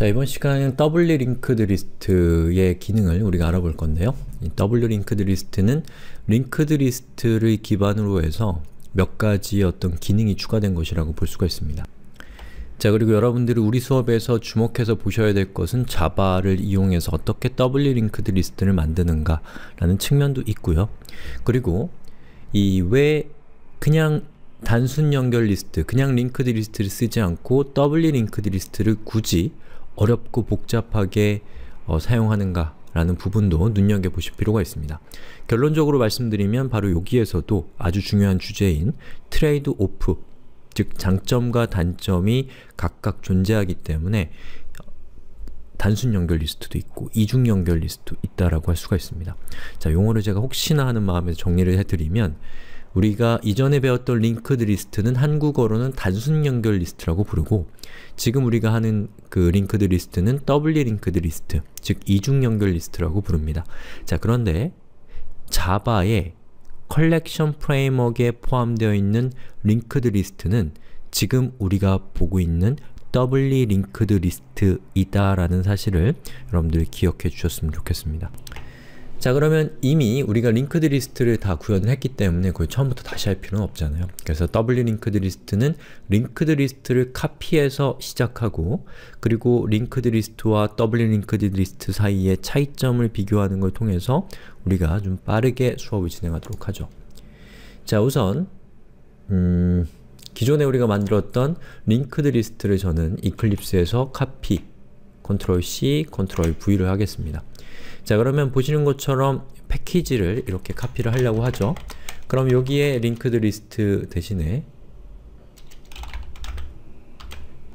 자 이번 시간에는 w l i n k e 리스트의 기능을 우리가 알아볼 건데요. 이 w l i n k e 리스트는 링크드 리스트를 기반으로 해서 몇 가지 어떤 기능이 추가된 것이라고 볼 수가 있습니다. 자 그리고 여러분들이 우리 수업에서 주목해서 보셔야 될 것은 자바를 이용해서 어떻게 w l i n k e 리스트를 만드는가 라는 측면도 있고요. 그리고 이 왜 그냥 단순 연결 리스트, 그냥 링크드 리스트를 쓰지 않고 W 링크드 리스트를 굳이 어렵고 복잡하게 어, 사용하는가 라는 부분도 눈여겨보실 필요가 있습니다. 결론적으로 말씀드리면 바로 여기에서도 아주 중요한 주제인 트레이드 오프 즉 장점과 단점이 각각 존재하기 때문에 어, 단순 연결 리스트도 있고 이중 연결 리스트도 있다라고 할 수가 있습니다. 자, 용어를 제가 혹시나 하는 마음에서 정리를 해드리면 우리가 이전에 배웠던 링크드 리스트는 한국어로는 단순 연결 리스트라고 부르고 지금 우리가 하는 그 링크드 리스트는 W 링크드 리스트, 즉 이중 연결 리스트라고 부릅니다. 자, 그런데 자바의 컬렉션 프레임워크에 포함되어 있는 링크드 리스트는 지금 우리가 보고 있는 W 링크드 리스트이다라는 사실을 여러분들이 기억해 주셨으면 좋겠습니다. 자 그러면 이미 우리가 링크드 리스트를 다 구현을 했기 때문에 그걸 처음부터 다시 할 필요는 없잖아요. 그래서 w 링크드 리스트는 링크드 리스트를 카피해서 시작하고 그리고 링크드 리스트와 w e d l i s t 사이의 차이점을 비교하는 걸 통해서 우리가 좀 빠르게 수업을 진행하도록 하죠. 자 우선 음, 기존에 우리가 만들었던 링크드 리스트를 저는 e c l i p s e 에서 카피 t r l C, c t r l V를 하겠습니다. 자 그러면 보시는 것처럼 패키지를 이렇게 카피를 하려고 하죠. 그럼 여기에 링크드 리스트 대신에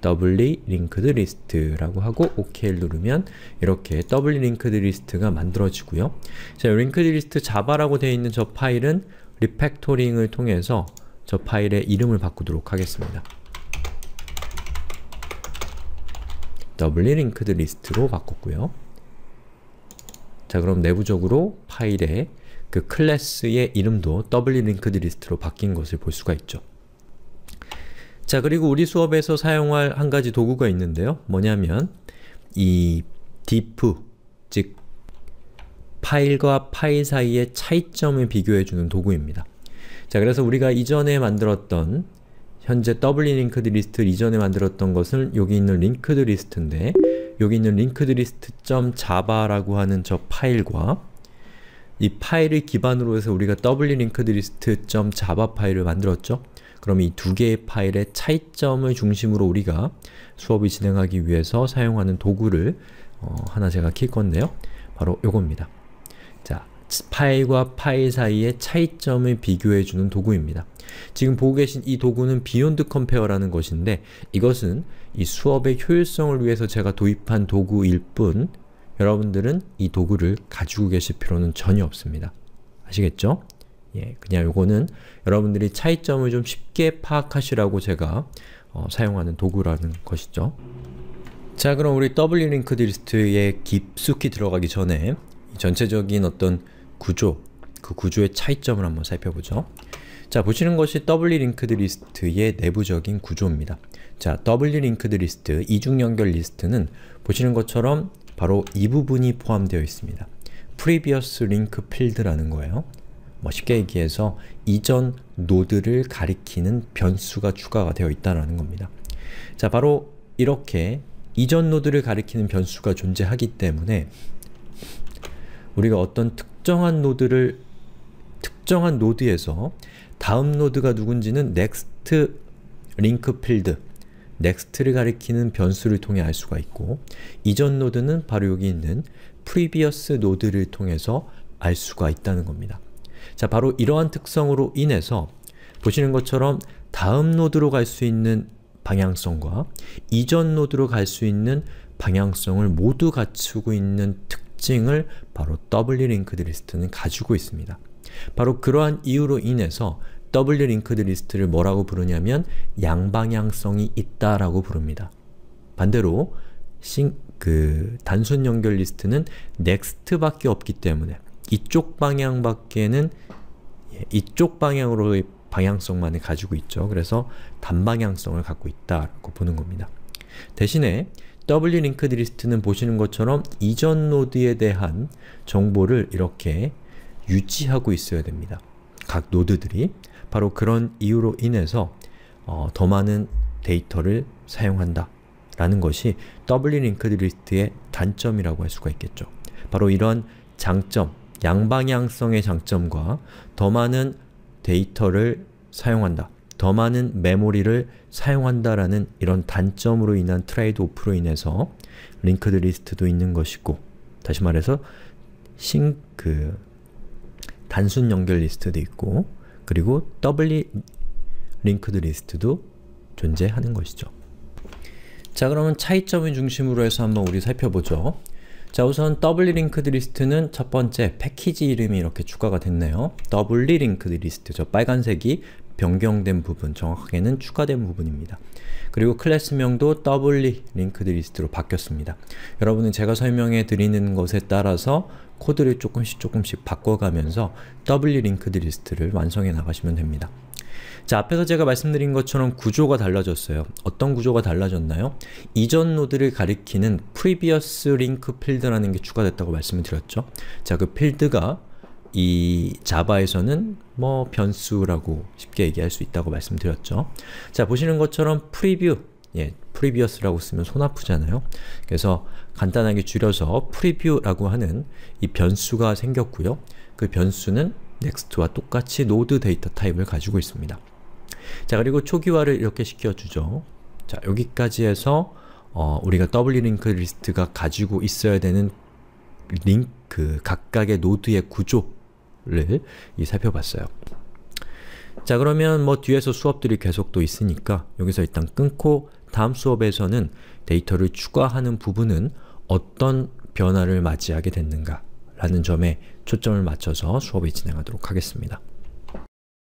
doubly linked list라고 하고 OK를 누르면 이렇게 doubly linked list가 만들어지고요. 자, linked list 자바라고 되어 있는 저 파일은 리팩토링을 통해서 저 파일의 이름을 바꾸도록 하겠습니다. doubly linked list로 바꿨고요. 자 그럼 내부적으로 파일에 그 클래스의 이름도 w l 링크드 리스트로 바뀐 것을 볼 수가 있죠. 자 그리고 우리 수업에서 사용할 한 가지 도구가 있는데요. 뭐냐면 이 diff, 즉 파일과 파일 사이의 차이점을 비교해주는 도구입니다. 자 그래서 우리가 이전에 만들었던 현재 w l 링크드 리스트 이전에 만들었던 것은 여기 있는 l 링크드 리스트인데 여기 있는 l i n k e d i r e t j a v a 라고 하는 저 파일과 이 파일을 기반으로 해서 우리가 w l i n k e d i r e t j a v a 파일을 만들었죠? 그럼 이 두 개의 파일의 차이점을 중심으로 우리가 수업을 진행하기 위해서 사용하는 도구를 어, 하나 제가 킬 건데요. 바로 요겁니다. 파일과 파일 사이의 차이점을 비교해주는 도구입니다. 지금 보고 계신 이 도구는 비욘드 컴페어라는 것인데 이것은 이 수업의 효율성을 위해서 제가 도입한 도구일 뿐 여러분들은 이 도구를 가지고 계실 필요는 전혀 없습니다. 아시겠죠? 예, 그냥 요거는 여러분들이 차이점을 좀 쉽게 파악하시라고 제가 어, 사용하는 도구라는 것이죠. 자 그럼 우리 W링크드 리스트에 깊숙이 들어가기 전에 전체적인 어떤 구조, 그 구조의 차이점을 한번 살펴보죠. 자, 보시는 것이 doubly linked l i 의 내부적인 구조입니다. 자, doubly linked l i 이중 연결 리스트는 보시는 것처럼 바로 이 부분이 포함되어 있습니다. previous link field라는 거예요. 뭐 쉽게 얘기해서 이전 노드를 가리키는 변수가 추가가 되어 있다는 겁니다. 자, 바로 이렇게 이전 노드를 가리키는 변수가 존재하기 때문에 우리가 어떤 특정한 노드를 특정한 노드에서 다음 노드가 누군지는 next link 링크 필드 next를 가리키는 변수를 통해 알 수가 있고 이전 노드는 바로 여기 있는 previous 노드를 통해서 알 수가 있다는 겁니다. 자, 바로 이러한 특성으로 인해서 보시는 것처럼 다음 노드로 갈 수 있는 방향성과 이전 노드로 갈 수 있는 방향성을 모두 갖추고 있는 특 특징을 바로 W 링크드 리스트는 가지고 있습니다. 바로 그러한 이유로 인해서 W 링크드 리스트를 뭐라고 부르냐면 양방향성이 있다라고 부릅니다. 반대로 싱, 그 단순 연결 리스트는 next밖에 없기 때문에 이쪽 방향밖에는 예, 이쪽 방향으로의 방향성만을 가지고 있죠. 그래서 단방향성을 갖고 있다고 보는 겁니다. 대신에 w l i 링크 리스트는 보시는 것처럼 이전 노드에 대한 정보를 이렇게 유지하고 있어야 됩니다. 각 노드들이 바로 그런 이유로 인해서 어, 더 많은 데이터를 사용한다 라는 것이 w 링크 리스트의 단점이라고 할 수가 있겠죠. 바로 이런 장점, 양방향성의 장점과 더 많은 데이터를 사용한다 더 많은 메모리를 사용한다라는 이런 단점으로 인한 트레이드 오프로 인해서 링크드 리스트도 있는 것이고 다시 말해서 싱, 그 단순 연결 리스트도 있고 그리고 더블리 링크드 리스트도 존재하는 것이죠. 자 그러면 차이점을 중심으로 해서 한번 우리 살펴보죠. 자 우선 더블리 링크드 리스트는 첫 번째 패키지 이름이 이렇게 추가가 됐네요. 더블리 링크드 리스트 죠 빨간색이 변경된 부분, 정확하게는 추가된 부분입니다. 그리고 클래스명도 doubly l i n 로 바뀌었습니다. 여러분은 제가 설명해 드리는 것에 따라서 코드를 조금씩 조금씩 바꿔가면서 doubly l i n 를 완성해 나가시면 됩니다. 자, 앞에서 제가 말씀드린 것처럼 구조가 달라졌어요. 어떤 구조가 달라졌나요? 이전 노드를 가리키는 previous link 필드라는 게 추가됐다고 말씀을 드렸죠. 자, 그 필드가 이 자바에서는 뭐 변수라고 쉽게 얘기할 수 있다고 말씀드렸죠. 자, 보시는 것처럼 프리뷰, 예, 프리비어스라고 쓰면 손 아프잖아요. 그래서 간단하게 줄여서 프리뷰라고 하는 이 변수가 생겼고요. 그 변수는 n e x t 와 똑같이 node 데이터 타입을 가지고 있습니다. 자, 그리고 초기화를 이렇게 시켜주죠. 자, 여기까지 해서 어, 우리가 wlinked l i s t 가 가지고 있어야 되는 링크 그 각각의 노드의 구조 내들을 살펴봤어요. 자 그러면 뭐 뒤에서 수업들이 계속 또 있으니까 여기서 일단 끊고 다음 수업에서는 데이터를 추가하는 부분은 어떤 변화를 맞이하게 됐는가 라는 점에 초점을 맞춰서 수업을 진행하도록 하겠습니다.